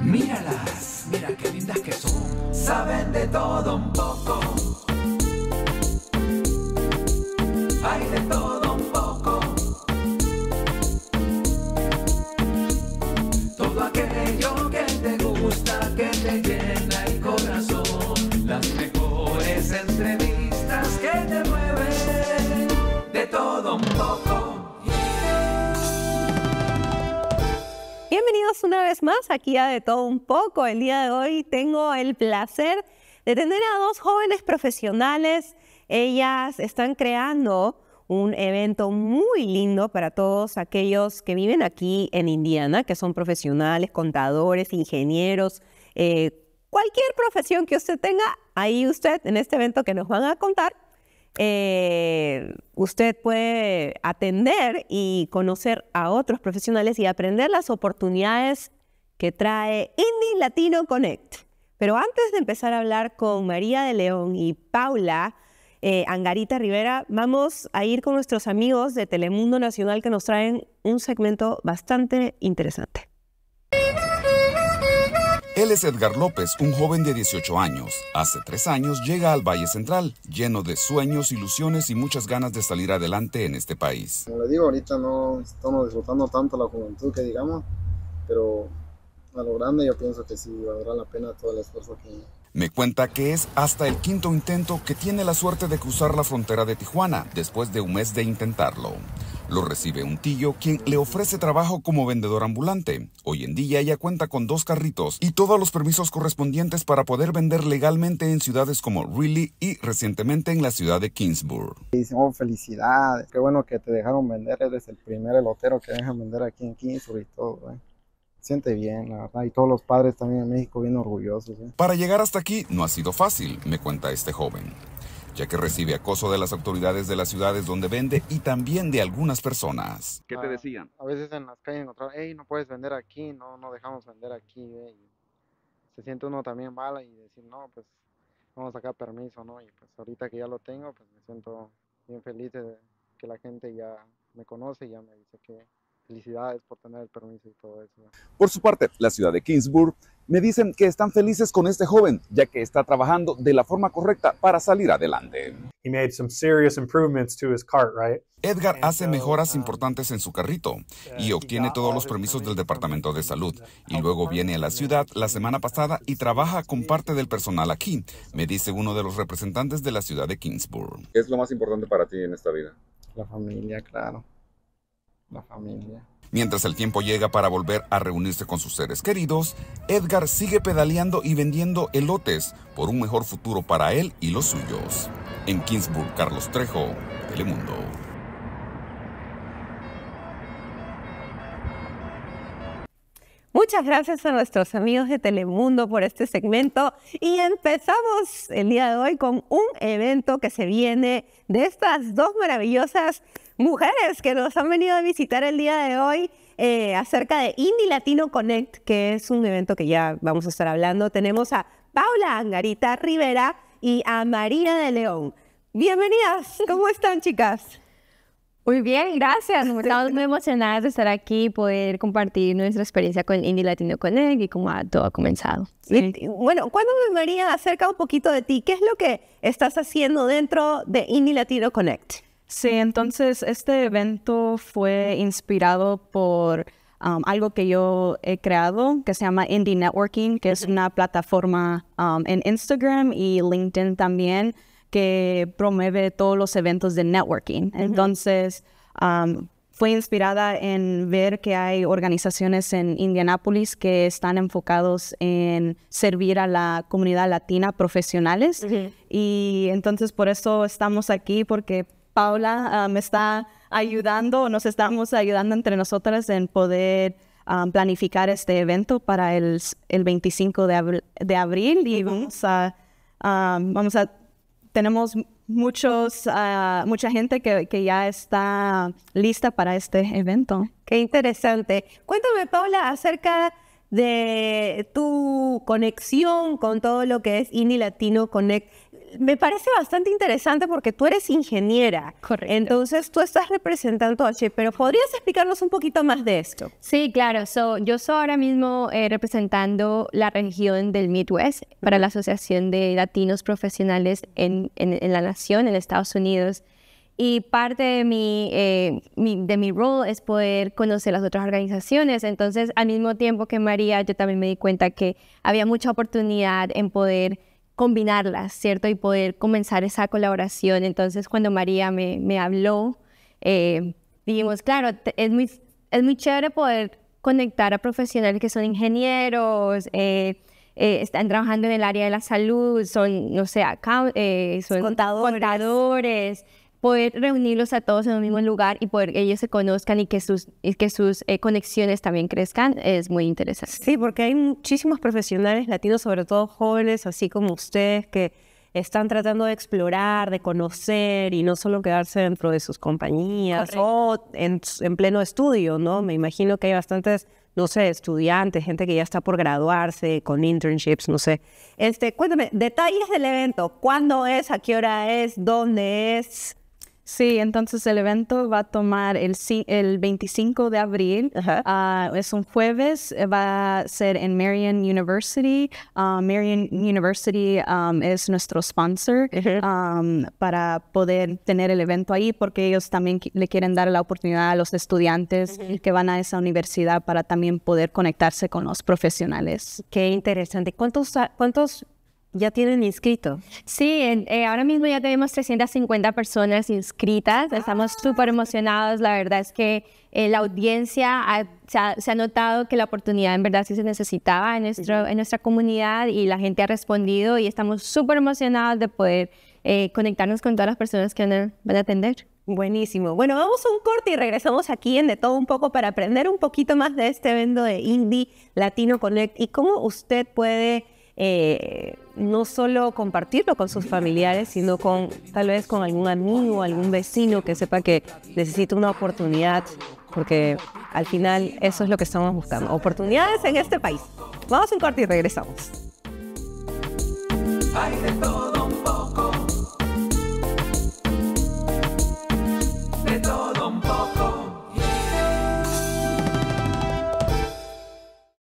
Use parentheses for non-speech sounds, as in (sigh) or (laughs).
Míralas, mira qué lindas que son, saben de todo un poco. una vez más aquí a De Todo Un poco. El día de hoy tengo el placer de tener a dos jóvenes profesionales. Ellas están creando un evento muy lindo para todos aquellos que viven aquí en Indiana, que son profesionales, contadores, ingenieros, eh, cualquier profesión que usted tenga, ahí usted en este evento que nos van a contar eh, usted puede atender y conocer a otros profesionales y aprender las oportunidades que trae Indie Latino Connect. Pero antes de empezar a hablar con María de León y Paula eh, Angarita Rivera, vamos a ir con nuestros amigos de Telemundo Nacional que nos traen un segmento bastante interesante. Él es Edgar López, un joven de 18 años. Hace tres años llega al Valle Central, lleno de sueños, ilusiones y muchas ganas de salir adelante en este país. Como le digo, ahorita no estamos disfrutando tanto la juventud que digamos, pero a lo grande yo pienso que sí valdrá la pena todo el esfuerzo que... Me cuenta que es hasta el quinto intento que tiene la suerte de cruzar la frontera de Tijuana, después de un mes de intentarlo. Lo recibe un tío quien le ofrece trabajo como vendedor ambulante. Hoy en día ella cuenta con dos carritos y todos los permisos correspondientes para poder vender legalmente en ciudades como Riley y recientemente en la ciudad de Kingsburg. Dicen, oh, felicidades, qué bueno que te dejaron vender, eres el primer elotero que dejan vender aquí en Kingsburg y todo. ¿eh? siente bien, la verdad. Y todos los padres también en México bien orgullosos. ¿eh? Para llegar hasta aquí no ha sido fácil, me cuenta este joven ya que recibe acoso de las autoridades de las ciudades donde vende y también de algunas personas. ¿Qué te ah, decían? A, veces en las calles encontraron, hey, no puedes vender aquí, no, no dejamos vender aquí. Se siente uno también mal y decir, no, pues vamos a sacar permiso, ¿no? Y pues ahorita que ya lo tengo, pues me siento bien feliz de que la gente ya me conoce y ya me dice que felicidades por tener el permiso y todo eso. Por su parte, la ciudad de Kingsburg me dicen que están felices con este joven, ya que está trabajando de la forma correcta para salir adelante. Edgar hace mejoras importantes en su carrito y obtiene todos los permisos del Departamento de Salud. Y luego viene a la ciudad la semana pasada y trabaja con parte del personal aquí, me dice uno de los representantes de la ciudad de Kingsburg. ¿Qué es lo más importante para ti en esta vida? La familia, claro. La familia. Mientras el tiempo llega para volver a reunirse con sus seres queridos, Edgar sigue pedaleando y vendiendo elotes por un mejor futuro para él y los suyos. En Kingsburg, Carlos Trejo, Telemundo. Muchas gracias a nuestros amigos de Telemundo por este segmento y empezamos el día de hoy con un evento que se viene de estas dos maravillosas mujeres que nos han venido a visitar el día de hoy eh, acerca de Indie Latino Connect, que es un evento que ya vamos a estar hablando. Tenemos a Paula Angarita Rivera y a María de León. Bienvenidas, ¿cómo están chicas? Muy bien, gracias. (laughs) Estamos muy emocionadas de estar aquí y poder compartir nuestra experiencia con Indie Latino Connect y cómo todo ha comenzado. bueno, cuéntame María acerca un poquito de ti. ¿Qué es lo que estás haciendo dentro de Indie Latino Connect? Sí, entonces este evento fue inspirado por um, algo que yo he creado que se llama Indie Networking, que es una plataforma um, en Instagram y LinkedIn también que promueve todos los eventos de networking. Entonces, um, fue inspirada en ver que hay organizaciones en Indianápolis que están enfocados en servir a la comunidad latina profesionales. Y entonces por eso estamos aquí, porque Paula ah, me está ayudando, nos estamos ayudando entre nosotras en poder ah, planificar este evento para el, el 25 de, de, abril y vamos a, ah, vamos a, tenemos muchos, mucha gente que, que, ya está lista para este evento. Qué interesante. Cuéntame, Paula, acerca de tu conexión con todo lo que es Indie Latino Connect me parece bastante interesante porque tú eres ingeniera. Correcto. Entonces tú estás representando a H, pero ¿podrías explicarnos un poquito más de esto? Sí, claro. So, yo soy ahora mismo eh, representando la región del Midwest para la Asociación de Latinos Profesionales en, en, la Nación, en Estados Unidos. Y parte de eh, mi, de mi rol es poder conocer las otras organizaciones. Entonces, al mismo tiempo que María, yo también me di cuenta que había mucha oportunidad en poder combinarlas, ¿cierto? Y poder comenzar esa colaboración. Entonces, cuando María me, habló, eh, dijimos, claro, es muy, chévere poder conectar a profesionales que son ingenieros, eh, eh, están trabajando en el área de la salud, son, no sé, son contadores poder reunirlos a todos en un mismo lugar y poder que ellos se conozcan y que sus, que sus eh, conexiones también crezcan es muy interesante. Sí, porque hay muchísimos profesionales latinos, sobre todo jóvenes, así como ustedes, que están tratando de explorar, de conocer y no solo quedarse dentro de sus compañías o en, pleno estudio, ¿no? Me imagino que hay bastantes no sé, estudiantes, gente que ya está por graduarse, con internships, no sé. Este, cuéntame, detalles del evento, ¿cuándo es, a qué hora es, dónde es? Sí, entonces el evento va a tomar el, el 25 de abril, ah, es un jueves, eh, va a ser en Marion University. Marian ah, Marion University es nuestro sponsor para poder tener el evento ahí porque ellos también le quieren dar la oportunidad a los estudiantes que van a esa universidad para también poder conectarse con los profesionales. Qué interesante. ¿Cuántos, cuántos ya tienen inscrito. Sí, eh, ahora mismo ya tenemos 350 personas inscritas. Estamos ah, súper emocionados. La verdad es que eh, la audiencia se, ha, notado que la oportunidad en verdad sí se necesitaba en, nuestro, en nuestra comunidad y la gente ha respondido y estamos súper emocionados de poder eh, conectarnos con todas las personas que van a, van a atender. Buenísimo. Bueno, vamos a un corte y regresamos aquí en De Todo Un Poco para aprender un poquito más de este evento de Indie Latino Connect y cómo usted puede eh, no solo compartirlo con sus familiares, sino con tal vez con algún amigo, algún vecino que sepa que necesita una oportunidad, porque al final eso es lo que estamos buscando, oportunidades en este país. Vamos a un corte y regresamos.